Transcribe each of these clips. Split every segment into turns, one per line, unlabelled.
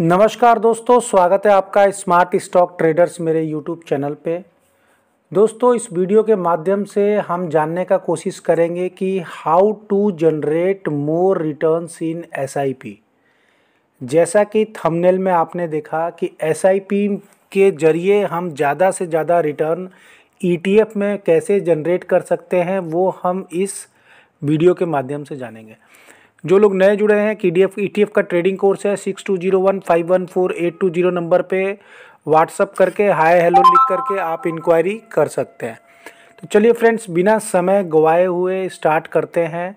नमस्कार दोस्तों स्वागत है आपका स्मार्ट स्टॉक ट्रेडर्स मेरे यूट्यूब चैनल पे दोस्तों इस वीडियो के माध्यम से हम जानने का कोशिश करेंगे कि how to generate more returns in SIP जैसा कि थंबनेल में आपने देखा कि एसआईपी के जरिए हम ज़्यादा से ज़्यादा रिटर्न ईटीएफ e में कैसे जनरेट कर सकते हैं वो हम इस वीडियो के माध्यम से जानेंगे जो लोग नए जुड़े हैं कि एफ e का ट्रेडिंग कोर्स है six two zero one five one four eight two zero number पर व्हाट्सअप करके हाय हेलो लिख करके आप इंक्वायरी कर सकते हैं तो चलिए फ्रेंड्स बिना समय गवाए हुए स्टार्ट करते हैं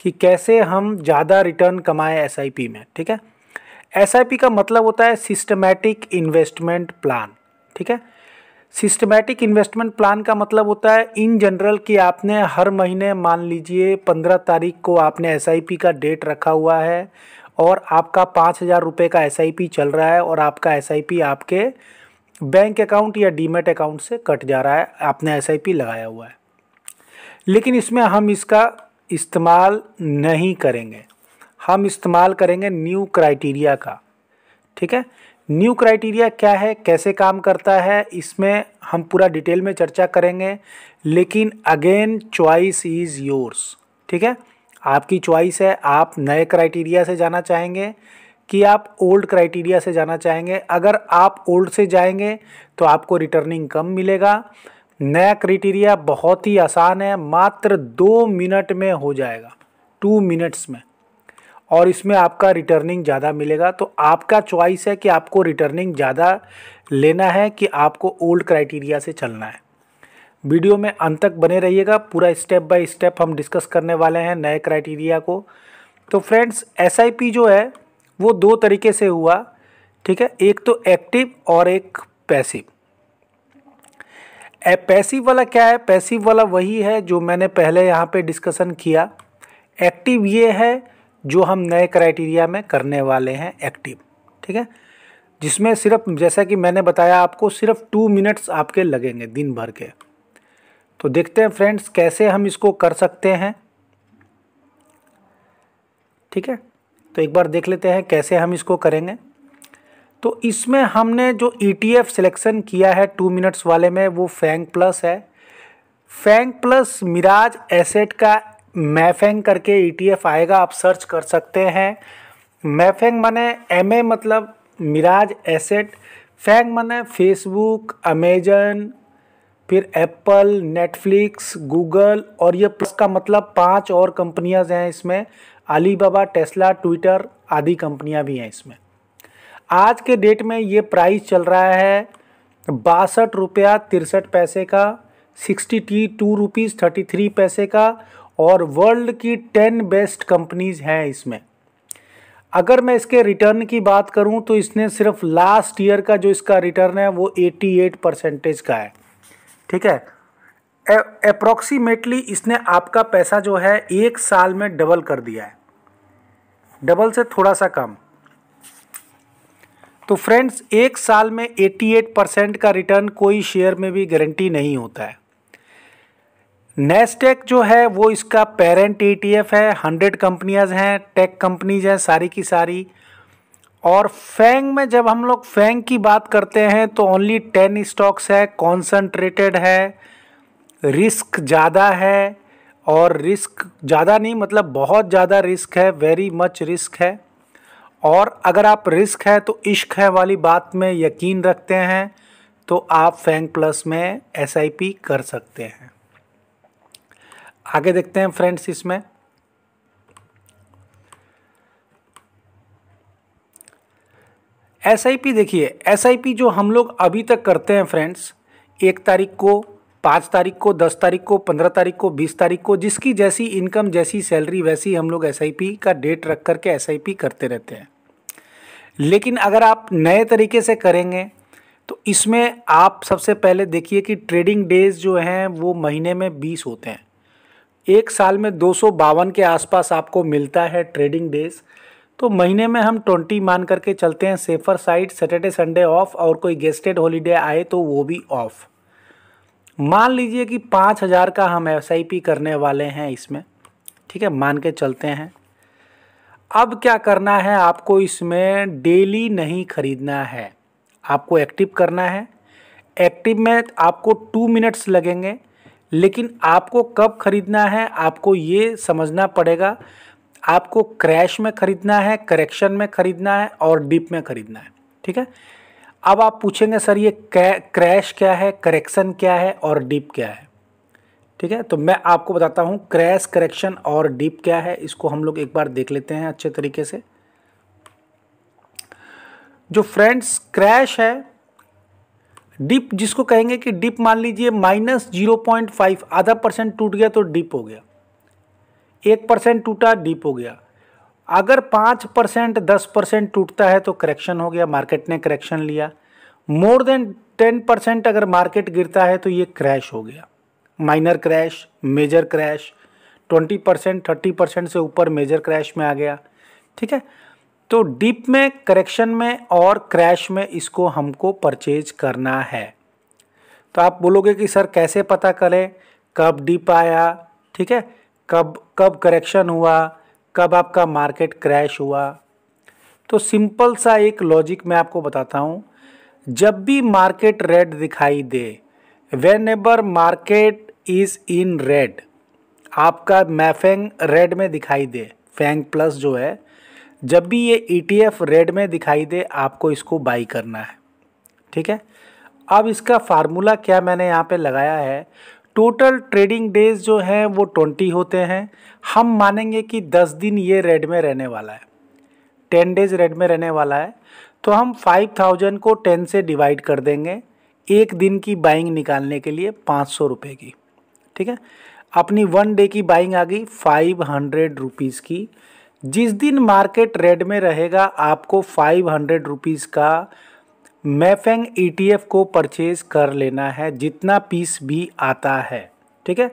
कि कैसे हम ज़्यादा रिटर्न कमाएं एस में ठीक है एस का मतलब होता है सिस्टमेटिक इन्वेस्टमेंट प्लान ठीक है सिस्टमैटिक इन्वेस्टमेंट प्लान का मतलब होता है इन जनरल कि आपने हर महीने मान लीजिए पंद्रह तारीख को आपने एस का डेट रखा हुआ है और आपका पाँच हज़ार रुपये का एस चल रहा है और आपका एस आपके बैंक अकाउंट या डीमेट अकाउंट से कट जा रहा है आपने एस लगाया हुआ है लेकिन इसमें हम इसका इस्तेमाल नहीं करेंगे हम इस्तेमाल करेंगे न्यू क्राइटेरिया का ठीक है न्यू क्राइटेरिया क्या है कैसे काम करता है इसमें हम पूरा डिटेल में चर्चा करेंगे लेकिन अगेन चॉइस इज़ योर्स ठीक है आपकी चॉइस है आप नए क्राइटेरिया से जाना चाहेंगे कि आप ओल्ड क्राइटेरिया से जाना चाहेंगे अगर आप ओल्ड से जाएंगे तो आपको रिटर्निंग कम मिलेगा नया क्राइटेरिया बहुत ही आसान है मात्र दो मिनट में हो जाएगा टू मिनट्स में और इसमें आपका रिटर्निंग ज़्यादा मिलेगा तो आपका चॉइस है कि आपको रिटर्निंग ज़्यादा लेना है कि आपको ओल्ड क्राइटेरिया से चलना है वीडियो में अंत तक बने रहिएगा पूरा स्टेप बाय स्टेप हम डिस्कस करने वाले हैं नए क्राइटेरिया को तो फ्रेंड्स एस जो है वो दो तरीके से हुआ ठीक है एक तो एक्टिव और एक पैसिव पैसिव वाला क्या है पैसिव वाला वही है जो मैंने पहले यहाँ पे डिस्कशन किया एक्टिव ये है जो हम नए क्राइटेरिया में करने वाले हैं एक्टिव ठीक है जिसमें सिर्फ जैसा कि मैंने बताया आपको सिर्फ टू मिनट्स आपके लगेंगे दिन भर के तो देखते हैं फ्रेंड्स कैसे हम इसको कर सकते हैं ठीक है तो एक बार देख लेते हैं कैसे हम इसको करेंगे तो इसमें हमने जो ई टी एफ सिलेक्शन किया है टू मिनट्स वाले में वो फैंक प्लस है फैंक प्लस मिराज एसेट का मैफेंग करके ईटीएफ e आएगा आप सर्च कर सकते हैं मैफेंग मने एम ए मतलब मिराज एसेट फैंग मने फेसबुक अमेजन फिर एप्पल नेटफ्लिक्स गूगल और ये प्लस का मतलब पांच और कंपनियाज हैं इसमें अलीबाबा टेस्ला ट्विटर आदि कंपनियां भी हैं इसमें आज के डेट में ये प्राइस चल रहा है बासठ रुपया तिरसठ पैसे का sixty two rupees thirty three पैसे का और वर्ल्ड की टेन बेस्ट कंपनीज हैं इसमें अगर मैं इसके रिटर्न की बात करूं तो इसने सिर्फ लास्ट ईयर का जो इसका रिटर्न है वो 88 परसेंटेज का है ठीक है अप्रोक्सीमेटली इसने आपका पैसा जो है एक साल में डबल कर दिया है डबल से थोड़ा सा कम तो फ्रेंड्स एक साल में 88 परसेंट का रिटर्न कोई शेयर में भी गारंटी नहीं होता है नेस्टेक जो है वो इसका पेरेंट ईटीएफ e है हंड्रेड कंपनियाज हैं टेक कंपनीज हैं सारी की सारी और फैंग में जब हम लोग फैंग की बात करते हैं तो ओनली टेन स्टॉक्स है कॉन्सनट्रेटेड है रिस्क ज़्यादा है और रिस्क ज़्यादा नहीं मतलब बहुत ज़्यादा रिस्क है वेरी मच रिस्क है और अगर आप रिस्क है तो इश्क है वाली बात में यकीन रखते हैं तो आप फैंग प्लस में एस कर सकते हैं आगे देखते हैं फ्रेंड्स इसमें एस देखिए एस जो हम लोग अभी तक करते हैं फ्रेंड्स एक तारीख को पाँच तारीख को दस तारीख को पंद्रह तारीख को बीस तारीख को जिसकी जैसी इनकम जैसी सैलरी वैसी हम लोग एस का डेट रख करके एस करते रहते हैं लेकिन अगर आप नए तरीके से करेंगे तो इसमें आप सबसे पहले देखिए कि ट्रेडिंग डेज जो हैं वो महीने में बीस होते हैं एक साल में दो के आसपास आपको मिलता है ट्रेडिंग डेज तो महीने में हम ट्वेंटी मान करके चलते हैं safer side Saturday Sunday off और कोई गेस्टेड हॉलीडे आए तो वो भी ऑफ मान लीजिए कि पाँच हज़ार का हम एस करने वाले हैं इसमें ठीक है मान के चलते हैं अब क्या करना है आपको इसमें डेली नहीं खरीदना है आपको एक्टिव करना है एक्टिव में आपको टू मिनट्स लगेंगे लेकिन आपको कब खरीदना है आपको ये समझना पड़ेगा आपको क्रैश में खरीदना है करेक्शन में खरीदना है और डिप में खरीदना है ठीक है अब आप पूछेंगे सर ये क्रैश क्या है करेक्शन क्या है और डिप क्या है ठीक है तो मैं आपको बताता हूँ क्रैश करेक्शन और डिप क्या है इसको हम लोग एक बार देख लेते हैं अच्छे तरीके से जो फ्रेंड्स क्रैश है डिप जिसको कहेंगे कि डिप मान लीजिए माइनस जीरो पॉइंट फाइव आधा परसेंट टूट गया तो डिप हो गया एक परसेंट टूटा डिप हो गया अगर पाँच परसेंट दस परसेंट टूटता है तो करेक्शन हो गया मार्केट ने करेक्शन लिया मोर देन टेन परसेंट अगर मार्केट गिरता है तो ये क्रैश हो गया minor crash major crash twenty percent thirty percent से ऊपर मेजर क्रैश में आ गया ठीक है तो डीप में करेक्शन में और क्रैश में इसको हमको परचेज करना है तो आप बोलोगे कि सर कैसे पता करें कब डीप आया ठीक है कब कब करेक्शन हुआ कब आपका मार्केट क्रैश हुआ तो सिंपल सा एक लॉजिक मैं आपको बताता हूँ जब भी मार्केट रेड दिखाई दे whenever market is in red आपका मैफेंग रेड में दिखाई दे फेंग प्लस जो है जब भी ये ई e रेड में दिखाई दे आपको इसको बाई करना है ठीक है अब इसका फार्मूला क्या मैंने यहाँ पे लगाया है टोटल ट्रेडिंग डेज जो हैं वो ट्वेंटी होते हैं हम मानेंगे कि दस दिन ये रेड में रहने वाला है टेन डेज रेड में रहने वाला है तो हम फाइव थाउजेंड को टेन से डिवाइड कर देंगे एक दिन की बाइंग निकालने के लिए पाँच सौ रुपये की ठीक है अपनी वन डे की बाइंग आ गई फाइव हंड्रेड रुपीज़ की जिस दिन मार्केट रेड में रहेगा आपको फाइव हंड्रेड रुपीज़ का मैफेंग ईटीएफ e को परचेज कर लेना है जितना पीस भी आता है ठीक है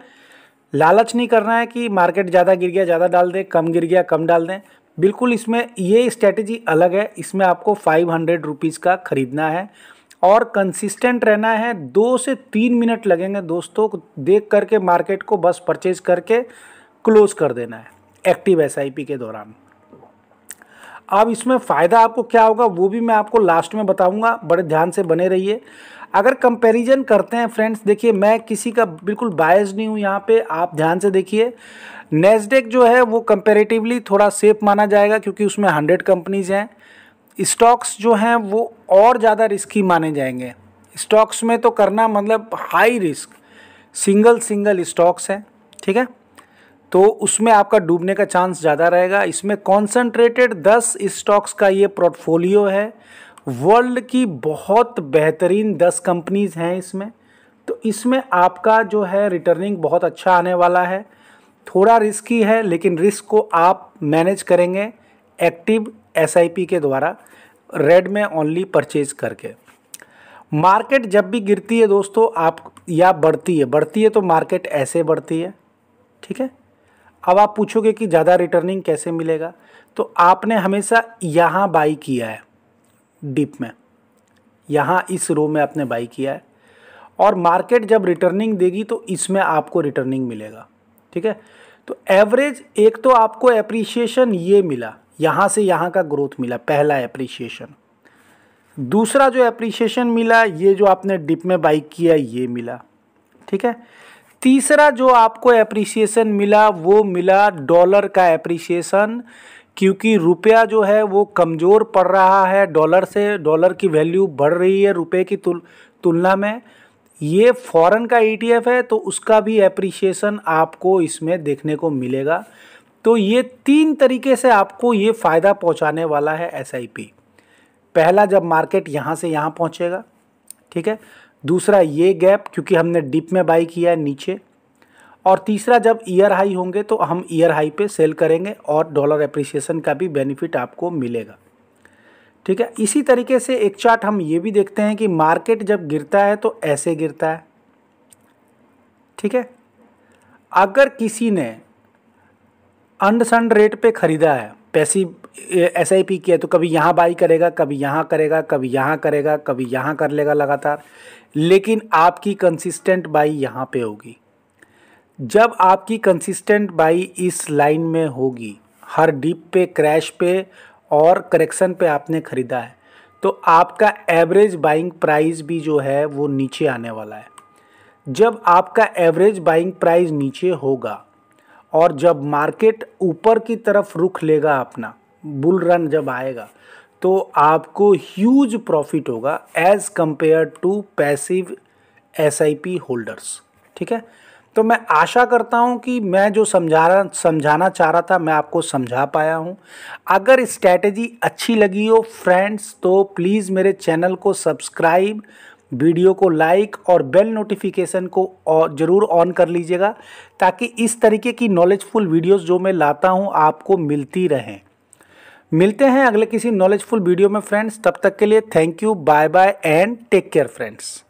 लालच नहीं करना है कि मार्केट ज़्यादा गिर गया ज़्यादा डाल दें कम गिर गया कम डाल दें बिल्कुल इसमें ये स्ट्रेटजी अलग है इसमें आपको फाइव हंड्रेड रुपीज़ का ख़रीदना है और कंसिस्टेंट रहना है दो से तीन मिनट लगेंगे दोस्तों देख करके मार्केट को बस परचेज करके क्लोज कर देना है एक्टिव एस के दौरान अब इसमें फ़ायदा आपको क्या होगा वो भी मैं आपको लास्ट में बताऊंगा बड़े ध्यान से बने रहिए अगर कंपैरिजन करते हैं फ्रेंड्स देखिए मैं किसी का बिल्कुल बायस नहीं हूँ यहाँ पे आप ध्यान से देखिए नेस्डेक जो है वो कंपेरेटिवली थोड़ा सेफ माना जाएगा क्योंकि उसमें हंड्रेड कंपनीज हैं स्टॉक्स जो हैं वो और ज़्यादा रिस्की माने जाएंगे स्टॉक्स में तो करना मतलब high risk single single stocks हैं ठीक है तो उसमें आपका डूबने का चांस ज़्यादा रहेगा इसमें कॉन्सनट्रेटेड दस स्टॉक्स का ये पोर्टफोलियो है वर्ल्ड की बहुत बेहतरीन दस कंपनीज़ हैं इसमें तो इसमें आपका जो है रिटर्निंग बहुत अच्छा आने वाला है थोड़ा रिस्की है लेकिन रिस्क को आप मैनेज करेंगे एक्टिव एस के द्वारा रेड में ओनली परचेज करके मार्केट जब भी गिरती है दोस्तों आप या बढ़ती है बढ़ती है तो मार्केट ऐसे बढ़ती है ठीक है अब आप पूछोगे कि ज़्यादा रिटर्निंग कैसे मिलेगा तो आपने हमेशा यहाँ बाई किया है डिप में यहाँ इस रो में आपने बाई किया है और मार्केट जब रिटर्निंग देगी तो इसमें आपको रिटर्निंग मिलेगा ठीक है तो एवरेज एक तो आपको एप्रिसिएशन ये मिला यहाँ से यहाँ का ग्रोथ मिला पहला एप्रिसिएशन दूसरा जो एप्रिसिएशन मिला ये जो आपने डिप में बाई किया ये मिला ठीक है तीसरा जो आपको एप्रिसिएशन मिला वो मिला डॉलर का एप्रिसिएशन क्योंकि रुपया जो है वो कमज़ोर पड़ रहा है डॉलर से डॉलर की वैल्यू बढ़ रही है रुपये की तुल तुलना में ये फॉरेन का ईटीएफ e है तो उसका भी एप्रिसिएशन आपको इसमें देखने को मिलेगा तो ये तीन तरीके से आपको ये फ़ायदा पहुंचाने वाला है एसआईपी पहला जब मार्केट यहाँ से यहाँ पहुँचेगा ठीक है दूसरा ये गैप क्योंकि हमने डिप में बाई किया है नीचे और तीसरा जब ईयर हाई होंगे तो हम ईयर हाई पे सेल करेंगे और डॉलर अप्रिसिएशन का भी बेनिफिट आपको मिलेगा ठीक है इसी तरीके से एक चार्ट हम ये भी देखते हैं कि मार्केट जब गिरता है तो ऐसे गिरता है ठीक है अगर किसी ने अंडसंड रेट पे ख़रीदा है पैसी एस आई पी किया तो कभी यहाँ बाई करेगा कभी यहाँ करेगा कभी यहाँ करेगा कभी यहाँ कर लेगा लगातार लेकिन आपकी कंसिस्टेंट बाई यहाँ पे होगी जब आपकी कंसिस्टेंट बाई इस लाइन में होगी हर डिप पे क्रैश पे और करेक्शन पे आपने ख़रीदा है तो आपका एवरेज बाइंग प्राइस भी जो है वो नीचे आने वाला है जब आपका एवरेज बाइंग प्राइस नीचे होगा और जब मार्केट ऊपर की तरफ रुख लेगा अपना बुल रन जब आएगा तो आपको ह्यूज प्रॉफिट होगा एज़ कंपेयर टू पैसिव एस होल्डर्स ठीक है तो मैं आशा करता हूं कि मैं जो समझा समझाना चाह रहा था मैं आपको समझा पाया हूं अगर स्ट्रैटेजी अच्छी लगी हो फ्रेंड्स तो प्लीज़ मेरे चैनल को सब्सक्राइब वीडियो को लाइक और बेल नोटिफिकेशन को ज़रूर ऑन कर लीजिएगा ताकि इस तरीके की नॉलेजफुल वीडियोस जो मैं लाता हूं आपको मिलती रहें मिलते हैं अगले किसी नॉलेजफुल वीडियो में फ्रेंड्स तब तक के लिए thank you bye bye and take care friends